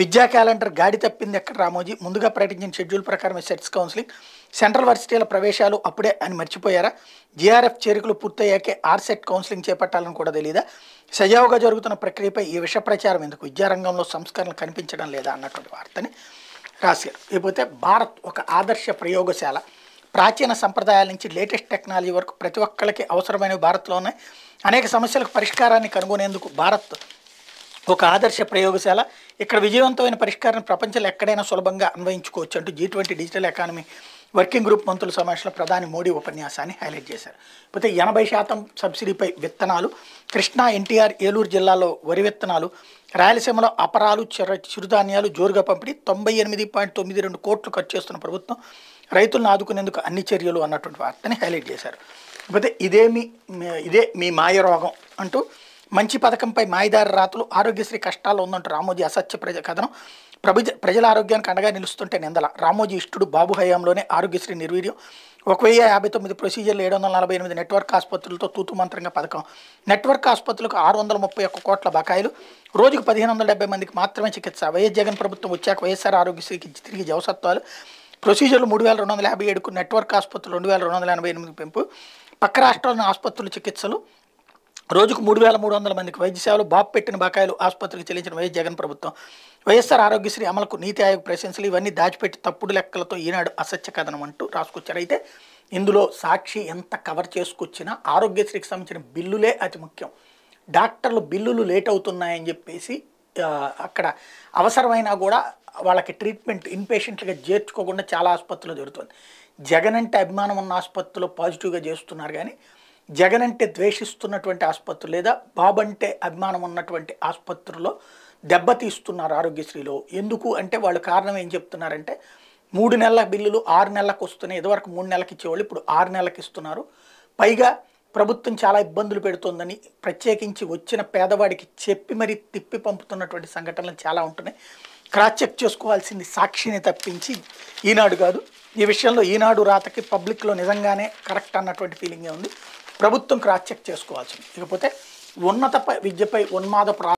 విద్యా క్యాలెండర్ గాడి తప్పింది ఎక్కడ రామోజీ ముందుగా ప్రకటించిన షెడ్యూల్ ప్రకారం సెట్స్ కౌన్సిలింగ్ సెంట్రల్ వర్సిటీల ప్రవేశాలు అప్పుడే అని మర్చిపోయారా జీఆర్ఎఫ్ చేరికలు పూర్తయ్యాకే ఆర్సెట్ కౌన్సిలింగ్ చేపట్టాలని కూడా తెలియదా సజావుగా జరుగుతున్న ప్రక్రియపై ఈ విష ప్రచారం ఎందుకు విద్యారంగంలో సంస్కరణలు కనిపించడం లేదా అన్నటువంటి వార్తని రాశారు లేకపోతే భారత్ ఒక ఆదర్శ ప్రయోగశాల ప్రాచీన సంప్రదాయాల నుంచి లేటెస్ట్ టెక్నాలజీ వరకు ప్రతి ఒక్కరికి అవసరమైన భారత్లోనే అనేక సమస్యలకు పరిష్కారాన్ని కనుగొనేందుకు భారత్ ఒక ఆదర్శ ప్రయోగశాల ఇక్కడ విజయవంతమైన పరిష్కారం ప్రపంచంలో ఎక్కడైనా సులభంగా అన్వయించుకోవచ్చు అంటూ G twenty digital economy working group మంత్రుల సమావేశంలో ప్రధాని మోడీ ఉపన్యాసాన్ని హైలైట్ చేశారు పోతే ఎనభై శాతం సబ్సిడీపై విత్తనాలు కృష్ణా ఎన్టీఆర్ ఏలూరు జిల్లాలో వరి విత్తనాలు రాయలసీమలో అపరాలు చిర చిరుధాన్యాలు జోరుగా పంపిణీ తొంభై ఎనిమిది పాయింట్ తొమ్మిది రెండు కోట్లు ఖర్చు చేస్తున్న ప్రభుత్వం రైతులను ఆదుకునేందుకు అన్ని చర్యలు అన్నటువంటి వార్తని హైలైట్ చేశారు ఇదే ఇదేమి ఇదే మీ మాయ రోగం అంటూ మంచి పథకంపై మాయదారి రాతలు ఆరోగ్యశ్రీ కష్టాల్లో ఉందంటూ రామోజీ అసత్య ప్రజ కథనం ప్రభిజ ప్రజల ఆరోగ్యానికి అండగా నిలుస్తుంటే నిందల రామోజీ ఇష్టుడు బాబు హయాంలోనే ఆరోగ్యశ్రీ నిర్వీర్యం ఒక వెయ్యి యాభై తొమ్మిది ప్రొసీజర్లు ఏడు వందల నలభై ఎనిమిది నెట్వర్క్ ఆసుపత్రులతో తూతు మంత్రంగా పథకం నెట్వర్క్ ఆసుపత్రులకు ఆరు వందల ముప్పై ఒక్క కోట్ల బకాయిలు రోజుకు పదిహేను వందల డెబ్బై మందికి మాత్రమే చికిత్స వైఎస్ జగన్ ప్రభుత్వం వచ్చాక వైఎస్ఆర్ ఆరోగ్యశ్రీకి తిరిగి జవసత్వాలు ప్రొసీజర్లు మూడు వేల రెండు వందల యాభై ఏడుకు నెట్వర్క్ ఆసుపత్రులు రెండు వేల రెండు వందల ఎనభై ఎనిమిది పెంపు పక్క రాష్ట్రాలను ఆసుపత్రుల చికిత్సలు రోజుకు మూడు వేల మూడు వందల మందికి వైద్య సేవలు బాబు పెట్టిన బకాయిలు ఆసుపత్రికి చెల్లించిన వైఎస్ జగన్ ప్రభుత్వం వైఎస్ఆర్ ఆరోగ్యశ్రీ అమలుకు నీతి ఆయోగ్ ప్రశంసలు ఇవన్నీ దాచిపెట్టి తప్పుడు లెక్కలతో ఈనాడు అసత్య కథనం అంటూ రాసుకొచ్చారు అయితే ఇందులో సాక్షి ఎంత కవర్ చేసుకొచ్చినా ఆరోగ్యశ్రీకి సంబంధించిన బిల్లులే అతి ముఖ్యం డాక్టర్లు బిల్లులు లేట్ అవుతున్నాయని చెప్పేసి అక్కడ అవసరమైనా కూడా వాళ్ళకి ట్రీట్మెంట్ ఇన్పేషెంట్లుగా చేర్చుకోకుండా చాలా ఆసుపత్రులు జరుగుతుంది జగన్ అంటే అభిమానం ఉన్న ఆసుపత్రిలో పాజిటివ్గా చేస్తున్నారు కానీ జగన్ అంటే ద్వేషిస్తున్నటువంటి ఆసుపత్రులు లేదా బాబంటే అభిమానం ఉన్నటువంటి ఆసుపత్రుల్లో దెబ్బతీస్తున్నారు ఆరోగ్యశ్రీలో ఎందుకు అంటే వాళ్ళు కారణం ఏం చెప్తున్నారంటే మూడు నెలల బిల్లులు ఆరు నెలలకు వస్తున్నాయి ఇదివరకు మూడు నెలలకు ఇచ్చేవాళ్ళు ఇప్పుడు ఆరు నెలలకు ఇస్తున్నారు పైగా ప్రభుత్వం చాలా ఇబ్బందులు పెడుతుందని ప్రత్యేకించి వచ్చిన పేదవాడికి చెప్పి మరీ తిప్పి పంపుతున్నటువంటి సంఘటనలు చాలా ఉంటున్నాయి క్రాస్ చెక్ చేసుకోవాల్సింది సాక్షిని తప్పించి ఈనాడు కాదు ఈ విషయంలో ఈనాడు రాతకి పబ్లిక్లో నిజంగానే కరెక్ట్ అన్నటువంటి ఫీలింగే ఉంది ప్రభుత్వం క్రాస్ చెక్ చేసుకోవాల్సింది ఇకపోతే ఉన్నత విద్యపై ఉన్మాద ప్రా